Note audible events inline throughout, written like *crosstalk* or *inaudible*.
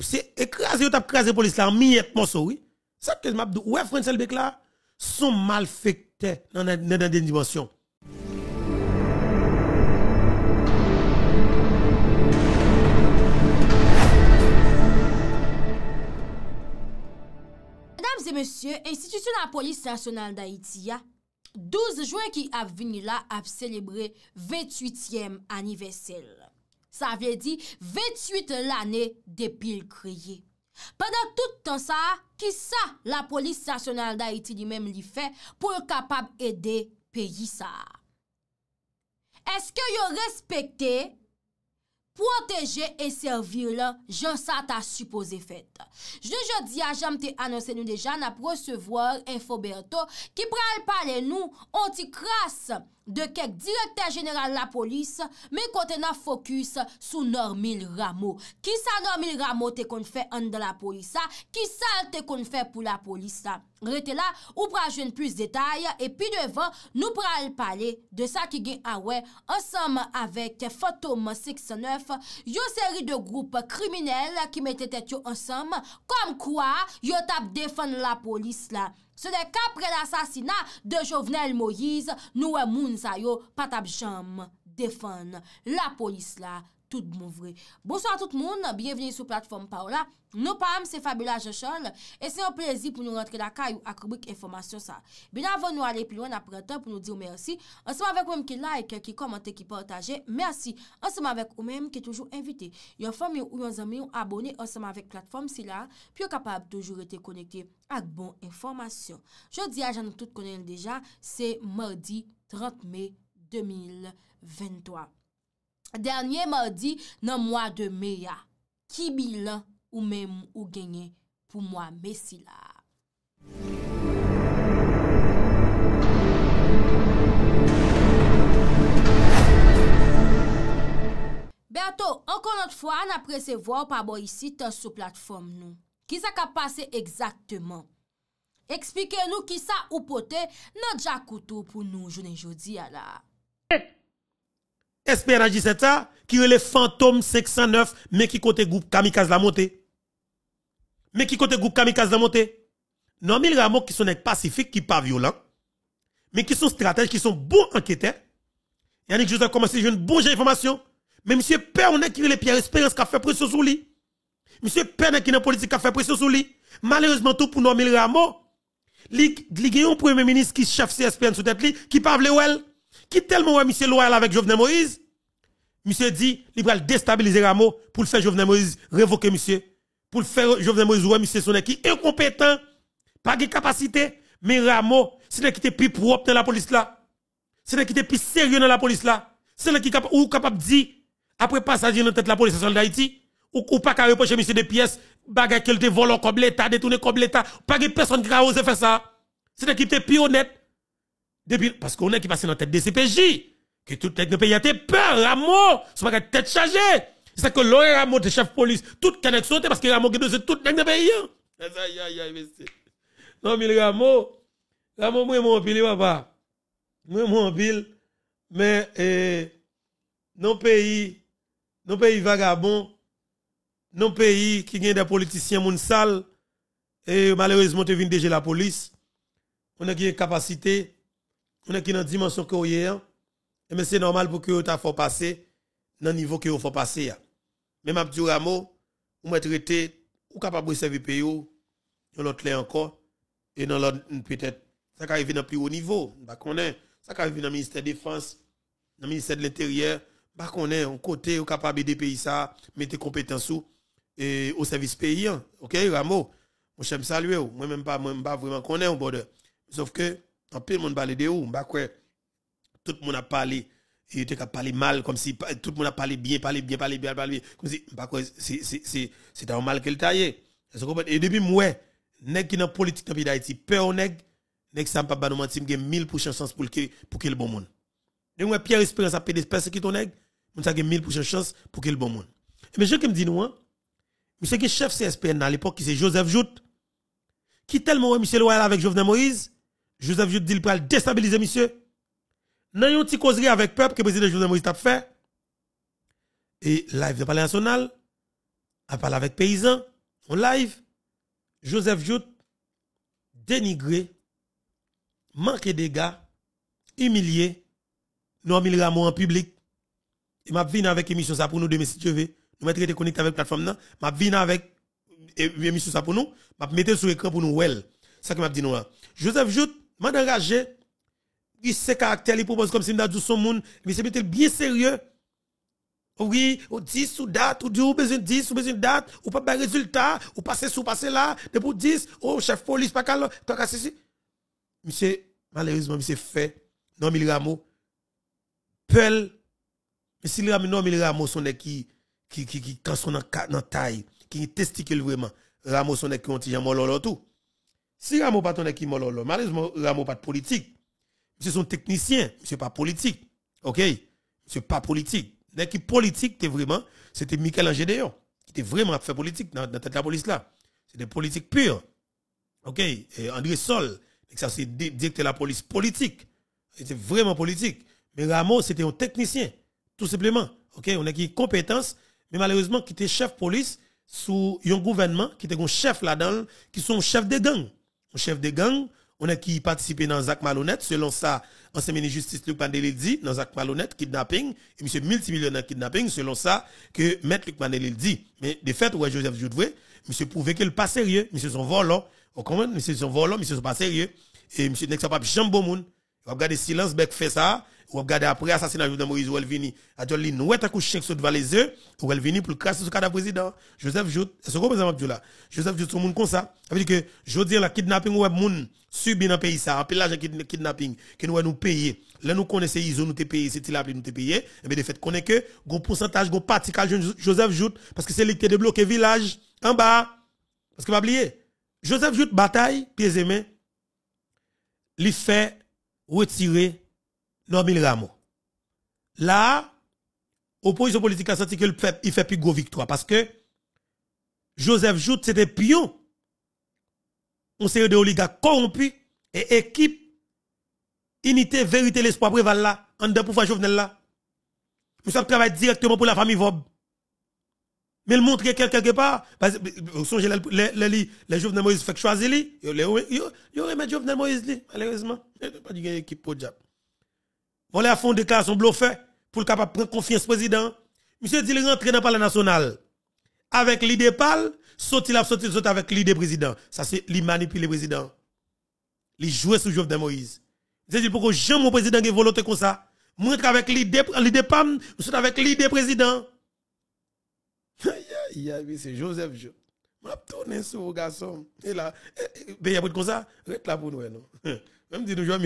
Pse ekraze yo tap kraze polis la, mi et monsoui, sak kez map do wefren selbek la, son mal fekte nan den dimensyon. Dams e monsye, Institutyon la Polis Rasonal d'Haïti ya, 12 Jouen ki ap vini la ap celebre 28e anniversel. Sa vye di 28 l ane depil kriye. Padak tout tan sa, ki sa la polis sasyonal da iti li mem li fe pou kapab ede peyi sa. Eske yo respekte, proteje e servir la, jan sa ta supose fete. Je je di a janm te anonsen nou dejan ap resevwar enfoberto ki pral pale nou onti krasm. de kek direkter jeneral la polis me kontena fokus sou Normil Rameau. Ki sa Normil Rameau te kon fè an de la polis sa? Ki sa te kon fè pou la polis sa? Rete la, ou pral jen plus detay, epi devan nou pral pale de sa ki gen awè ansam avèk Fatoum 69, yo seri de groupe kriminel ki mette tet yo ansam, kom kwa yo tap defan la polis la. Se de kapre l'assasina de Jovenel Moïse, nou e moun sayo patap jam defan la polis la. Bon Bonsoir tout moun, bienveni sou platform Paola, nou pa am se Fabiola Jochon, e se yo prezi pou nou rentre la kay ou akoubik informasyon sa. Bila avon nou ale pilon apretan pou nou diyo mersi, anseman vek ou men ki like, ki komante, ki portaje, mersi. Anseman vek ou men ki toujou invite, yon fom yon ou yon zanmen yon abone, anseman vek platform si la, pi yo kapab toujou rete konekte ak bon informasyon. Jodi a jan nou tout konen deja, se mardi 30 mei 2023. Dernye mardi nan mwa de me ya. Ki bilan ou menm ou genye pou mwa mesila. Berto, ankon not fwa an apre se vwa ou pa bo isi ta sou platform nou. Ki sa ka pase exaktman? Ekspike nou ki sa ou pote nan jakoutou pou nou jounen jodi ya la. SPNH17 ça, qui est le fantôme 509, mais qui côté groupe Kamikaze la montée. Mais qui côté groupe Kamikaze la montée. Non, mille Rameau qui sont pacifiques, qui pas violents, mais qui sont stratèges, qui sont bons enquêteurs. Yannick Joseph commencé, à une bonne information. Mais monsieur Père, on est qui les Pierre Espérance qui a fait pression sur lui. Monsieur Père, qui est politique, qui a fait pression sur lui. Malheureusement, tout pour mille Rameau, il y a un premier ministre qui chef CSPN sous tête, qui parle ouel, qui tellement monsieur Loyal avec Jovenel Moïse, Monsieur dit, il va déstabiliser Rameau pour le faire Jovenel Moïse révoquer monsieur. Pour le faire Jovenel Moïse, ouais, monsieur, son qui incompétent, pas de capacité, mais Rameau, c'est qui était plus propre dans la police là. C'est qui était plus sérieux dans la police là. C'est qui ou capable de dire, après passage dans tête la police nationale d'Haïti, ou, ou pas qu'à reprocher monsieur des pièces, bagay qu'elle te volant comme l'État, détourné comme l'État, pas de personne qui a osé faire ça. C'est qui était plus honnête. Depuis, parce qu'on est qui passe dans la tête des CPJ que tout le pays a été peur, Rameau, c'est pas tête chargée. C'est ça que est Rameau, de chef police, toute connexion, parce que Rameau, qui de tout le le pays. Hein. Aïe, aïe, aïe, Non, mais Rameau, Rameau, moi, mon pile, papa. Moi, mon pile, mais, eh, non pays, non pays vagabond, non pays qui gagne des politiciens, moun et malheureusement, tu viens déjà la police. On a qui capacité, on a qui dans dimension que eh, mais c'est normal pour que vous t'a fait passer dans le niveau que vous faut passer. Même Abdou Ramo, vous m'a traité, ou capable de servir pays, dans l'autre encore, et dans l'autre, peut-être, ça arrive dans plus haut niveau, bah, qu'on est, ça arrive dans le ministère de la Défense, dans le ministère de l'Intérieur, bah, qu'on est, on côté, ou capable de pays ça, mettez compétences et au service paysan. Hein. OK, Ramo, moi, je me salue, moi-même pas, moi, pas vraiment de sauf que, en pile, monde va de ou, bah, quoi, tout le monde a parlé il était parler mal comme si tout le monde a parlé bien parlé bien parlé bien parlé bien comme si pas bah, c'est c'est c'est un mal qu'elle taillait et depuis moi nèg qui dans politique dans pays d'Haïti peur nèg nèg ça pas nous mentir j'ai 1000% chance pour qu'il pour que le bon monde donc moi Pierre Espérance a personnes qui ton nèg mille pour 1000% chance pour que le bon monde mais je qui me dis nous je hein, monsieur qui chef CSPN à l'époque qui c'est Joseph Jout qui tellement Michel Royal avec Jovenel Moïse Joseph Jout dit il va déstabiliser monsieur nayons une petite causerie avec peuple que le président Joseph Moïse t'a fait, et live de Palais National, a parle avec paysan, en live, Joseph Jout dénigré, manqué de gars, humilié, Normil Rameau en public. Et m'a venu avec émission ça pour nous demain si tu veux. Nous mettre connectés avec plateforme là, m'a venu avec émission ça pour nous, m'a mettre sur écran pour nous well. Ça que m'a dit nous. Hein. Joseph Jout m'a engagé il sait caractère, il propose comme si m'a son monde, mais c'est bien sérieux. Oui, ou 10 ou date, ou ou besoin 10, ou date, ou pas de résultat, ou passer sous, passer là, de pour 10, ou chef police, pas calme, Monsieur, malheureusement, monsieur fait, non, mille Rameau, non, mille rameaux, son qui, qui, qui, qui, son dans taille, qui testicule vraiment, son qui ont lolo tout. Si pas ton qui malheureusement, pas de politique. C'est son technicien, n'est pas politique. OK n'est pas politique. N'est qui politique c'est vraiment, c'était Michael Angédéon qui était vraiment à fait politique dans, dans tête la police là. C'était politique pure. OK Et André Sol, ça c'est directeur la police politique. C'était vraiment politique. Mais Rameau, c'était un technicien, tout simplement. OK On a qui compétence, mais malheureusement qui était chef police sous un gouvernement qui était un chef là-dedans, qui sont chef de gang. Un chef de gang on a qui participé dans Zach Malhonnête, selon ça, ancien ministre de justice Luc Mandeli dit, dans Zach Malhonnête, kidnapping, et monsieur multimillionnaire kidnapping, selon ça, que maître Luc Mandeli dit. Mais de fait, ouais, Joseph Joudoué, monsieur prouvé qu'il pas sérieux, monsieur son volant, hein. on comprend, monsieur son volant, hein. monsieur son pas sérieux, et monsieur n'est pas jambe il monde. garder silence, bec fait ça, ou regarder après assassinat Jovenel Moïse ou elle vini A dit nous est couche chèque sur les yeux ou elle vini pour casser ce cadavre président Joseph Jout c'est ce que dit là Joseph Jout son monde comme ça ça veut dire que jodi la kidnapping ou moun subi dans pays ça en pile l'argent kidnapping que nous nous payer là nous connaissons ISO nous te payer c'est il nous te payer et eh bien de fait connaît que gon pourcentage gon partie Joseph Jout parce que c'est lui qui débloqué village en bas parce que pas oublier Joseph Jout bataille pieds et mains il fait retirer Normil Ramo. Là, opposition politique a senti qu'il fait plus gros victoire parce que Joseph Jout, c'était pion. On s'est de oligarques corrompus et équipe, unité, vérité, l'espoir préval là, en deux pouvoir Jovenel là. Monsieur travaille directement pour la famille Vob. Mais le montrer quelque part, parce que, euh, les, les, les, Jovenel Moïse fait choisir il y aurait Jovenel Moïse malheureusement. Pas d'équipe pour diable. Voilà, ils sont bluffés pour le capable prendre confiance président. Monsieur dit rentrer dans le palais national avec l'idée pâle, il la sorti saute avec l'idée président. Ça c'est lui manipuler président. Il jouer sous Jovenel Moïse. C'est dit pourquoi j'aime mon président qui volonté comme ça. Moi avec l'idée l'idée pam, suis avec l'idée président. Aïe aïe c'est Joseph je On a tourné sur garçon et là, eh, eh, eh, ben y a comme ça, reste là pour nous non. *laughs* Même si nous jouons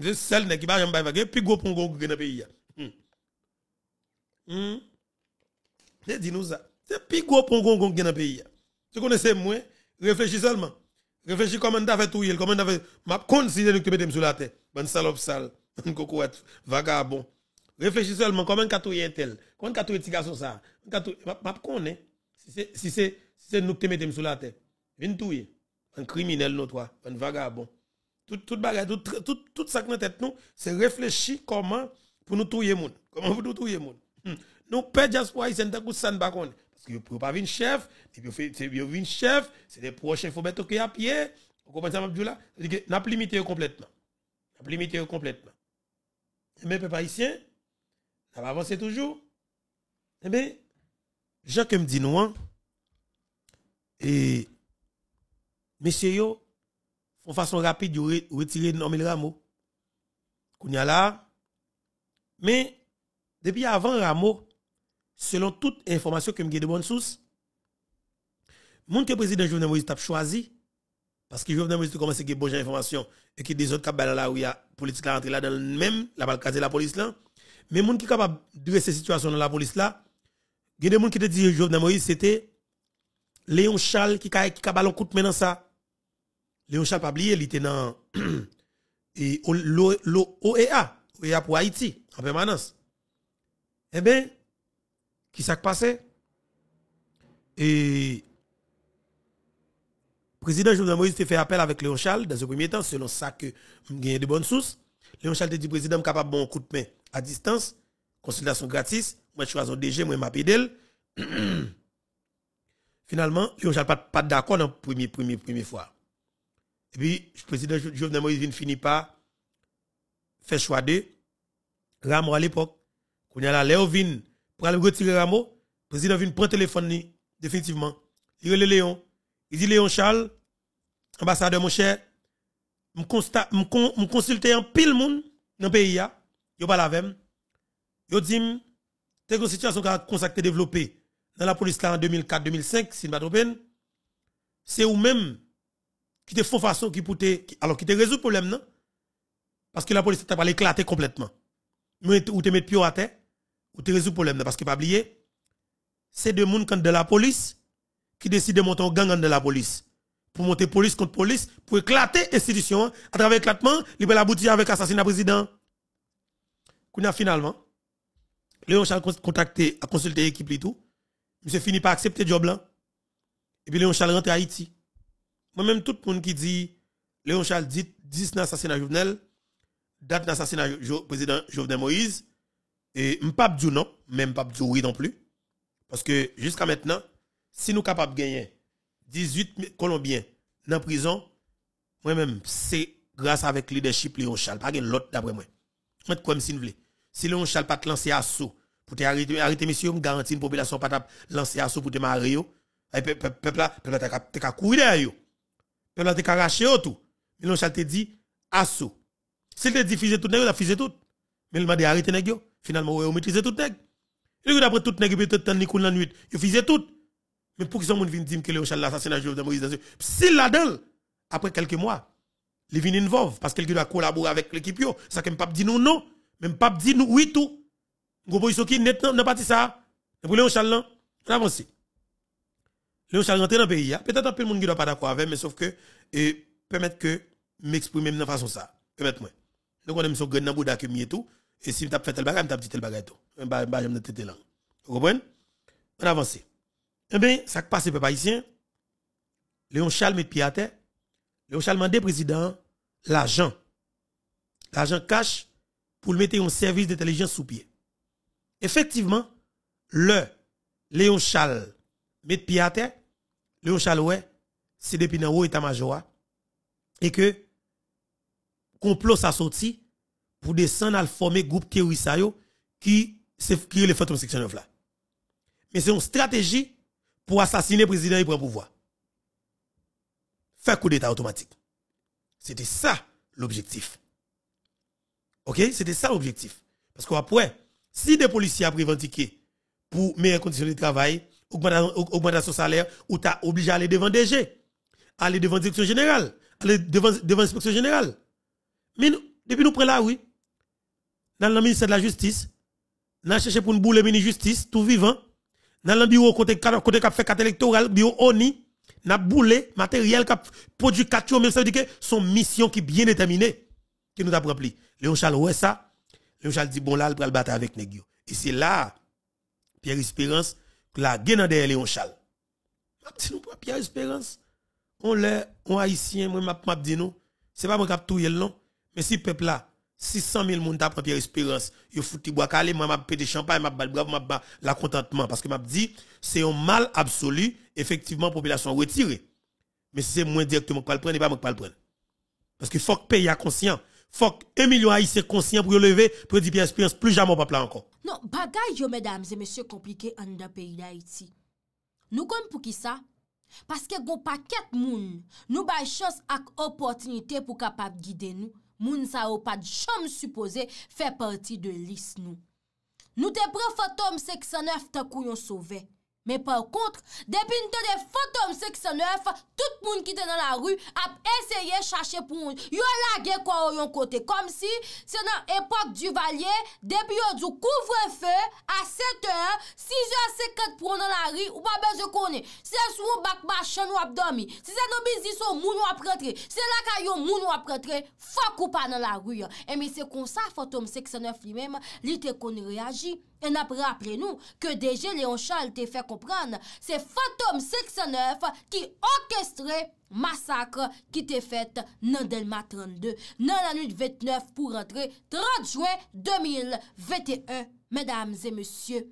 c'est celle qui va jamais vaguer Puis gros pour dans le pays. C'est hmm. Hmm. dit nous ça. C'est plus gros pour dans pays. moins, réfléchis seulement. Réfléchis comment tu as fait tout, comment tu as fait. M'a considéré que tu me sur la tête. Bonne salope sale, Un *laughs* vagabond. Réfléchis seulement comment tu as tout tel, comment tu as tout ça. M'a hein. Si c'est si c'est nous qui te sur la tête, viens tout. Un criminel, non, toi, un vagabond tout, tout, bagay, tout, tout, tout ça que tête nous, c'est réfléchir comment pour nous touiller monde. Comment pour nous touiller monde. Hmm. Nous, père diaspora, ils coup ça pas Parce que vous pouvez pas venir chef, vous venir chef, c'est les prochains, il faut mettre à pied. Vous comprenez ça, que N'a limité complètement. N'a limité complètement. Mais, eh peuple haïtien, ça va avancer toujours. Mais eh Jean Jacques me dit nous, hein, et, messieurs, en façon rapide, de retirer Nomel Rameau. Kounya là. Mais, depuis avant Rameau, selon toute information que j'ai de bonne source, mon que président Jovenel Moïse a choisi, parce que Jovenel Moïse commencé à avoir des informations et que des autres cabales là où il y a politique là là dans le même, la balle la police là. Mais monde qui capable de cette situation dans la police là, il y a des gens qui te disent Jovenel Moïse c'était Léon Charles qui qui capable coup de dans ça. Léon Charles il était dans *clears throat* l'OEA, OEA pour Haïti, en permanence. Eh bien, qui s'est passé? Et le président Jovenel Moïse a fait appel avec Léon Charles dans un premier temps, selon ça que j'ai de bonnes sources. Léon Charles a dit président capable de bon coup de main à distance, consultation gratuite, moi je suis un DG, moi je *clears throat* Finalement, Léon Charles pas d'accord dans la premier, premier, première fois. Et puis, le président Jovenel Moïse ne finit pas faire choix de Rameau à l'époque. Quand il a Léo vin pour aller retirer Rameau, le président vient prendre le téléphone, définitivement. Il dit Léon. Il dit Léon Charles, ambassadeur, mon cher, je consulte en pile monde dans le pays. Je parle avec il dit, c'est une situation qui a consacré développée dans la police là en 2004-2005, si je ne me pas. C'est ou même qui te font façon qui te, alors qui te résout le problème, non? Parce que la police t'a pas éclaté complètement. Mais ou te mets pied à terre, ou te résout le problème, Parce que pas oublier, c'est deux monde contre de la police, qui décident de monter en gang de la police. Pour monter police contre police, pour éclater l'institution. Hein, à travers l'éclatement, il peut aboutir avec assassinat président. Qu'on finalement, Léon Charles contacté, a consulté l'équipe et tout. il Monsieur fini par accepter le job Et puis Léon Charles rentre à Haïti moi-même, tout le monde qui dit, Léon Charles dit 10 assassinat Jovenel, date d'assassinat jo, président Jovenel Moïse, et pas du non, même pas du oui non plus. Parce que jusqu'à maintenant, si nous sommes capables de gagner 18 Colombiens dans la prison, moi-même, c'est grâce avec le leadership Léon Charles, pas l'autre d'après moi. Moi, comme si vous Si Léon Charles pas lancé assaut, pour te arrêter, arrêter monsieur, je garantis une population pas lancer assaut pour te marier, peuple là, peuple là, t'as courir derrière même la te caraché tout. Mais l'on te dit assaut. S'il te dit fusé tout nèg, il a fusé tout. Mais il m'a dit arrêtez nèg yo. Finalement, ouais, maîtrisé maîtrise tout nèg. Et puis après tout nèg peut être ni coule la nuit, il fusé tout. Mais pour qu'ils ont vienne dire que le l'assassinat de Moïse, Si là-dedans après quelques mois, il vient involve parce qu'il doit collaborer avec l'équipe Ça que pas dit nous non, même pas dit nous oui tout. Gros boy qui net n'a pas dit ça. Pour Léon Chalan, on avance. Léon Charles rentre dans le pays. Hein. Peut-être un peu le monde qui doit pas d'accord avec, mais sauf que, et permettre que m'exprimer de façon ça. Permettre-moi. Donc, on aime son grand bouddha que et tout. Et si as fait tel bagage, as dit tel bagage. Je ne Vous comprenez? On avance. Eh bien, ça qui passe, papa ici. Léon Charles met pied à terre. Léon Charles demande président l'argent. L'argent cache pour le mettre en service d'intelligence sous pied. Effectivement, le Léon Charles mettre pied à terre, Léon Chalouet, c'est depuis dans haut état-major, hein. et que complot s'a sorti pour descendre à former groupe terroriste qui est le la section 9 là. Mais c'est une stratégie pour assassiner le président et le pouvoir. Faire coup d'état automatique. C'était ça l'objectif. OK, c'était ça l'objectif. Parce qu'après, si des policiers ont revendiqué pour meilleures conditions de travail, augmentation salaire, ou t'as obligé à aller devant DG, aller devant direction générale, aller devant, devant inspection générale. Mais depuis nous prenons là, oui, dans le ministère de la Justice, nous cherché pour nous bouler Justice, tout vivant, dans le bureau côté côté cap fait carte électorale, bureau ONI, n'a boulé matériel cap produit 4 mais ça veut dire que son mission qui est bien déterminée, qui nous a rempli. Léon Charles ouais ça, Léon Charles dit bon là, il va le battre avec Négio. Et c'est là, Pierre Espérance, la gueule derrière Léon Charles. M'a dit nous pas Pierre Espérance. On l'est, on haïtien moi m'a dit nous, c'est pas moi qui tout non, mais si peuple là 600 000 ont prend Pierre Espérance, yo fouti bois calé, moi m'a pété champagne, m'a bal brave, m'a la contentement parce que m'a dit c'est un mal absolu, effectivement population retirée. Mais c'est moins directement qu'on le prendre, pas moi pas le prendre. Parce que faut que pays a conscient Fok, emi lwa yi se konsyen pou non, yo leve, predipi espirans, plou jam ou papla ankon. Non, bagay yo, medam, zemes se komplike an nou da peyi da iti. Nou kon pou ki sa? Paske goun paket moun, nou bay chos ak opotinite pou kapap gide nou. Moun sa ou pat jom supose fe parti de lis nou. Nou te pref atom seksan ef takou yon sove. Men par kontre, depi nte de Fatoum 69, tout moun ki te nan la rou ap eseye chache pou moun. Yo lage kwa ou yon kote, kom si, se nan epak du valye, depi yo djou kouvre fe, a 7 an, 6 an se kate pou moun nan la rou, ou pa beze konen. Se yon sou moun bakba chen ou ap domi, se yon moun wap rentre, se laka yon moun wap rentre, fok ou pa nan la rou. E mi se konsa Fatoum 69 li men, li te konen reagi. En apre apre nou, ke deje Leon Charles te fè kompran, se Fatoum 69 ki orkestre massakre ki te fèt nan Delma 32 nan l'anouit 29 pou rentre 30 Jouen 2021, mèdames et monsieurs,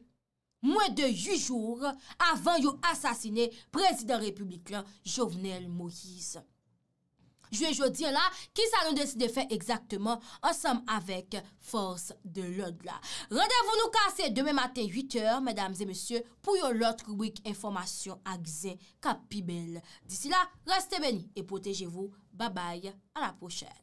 mwen de 8 jours avan yo asasine Prezident Republikan Jovenel Moïse. Jwe jodi la, ki salon desi de fe Eksakteman ansam avek Force de lode la Radevounou kase deme maten 8 er Medams e monsye pou yon lot Kou wik informasyon a gize kapi bel Disi la, reste beni E poteje vou, babay A la pochere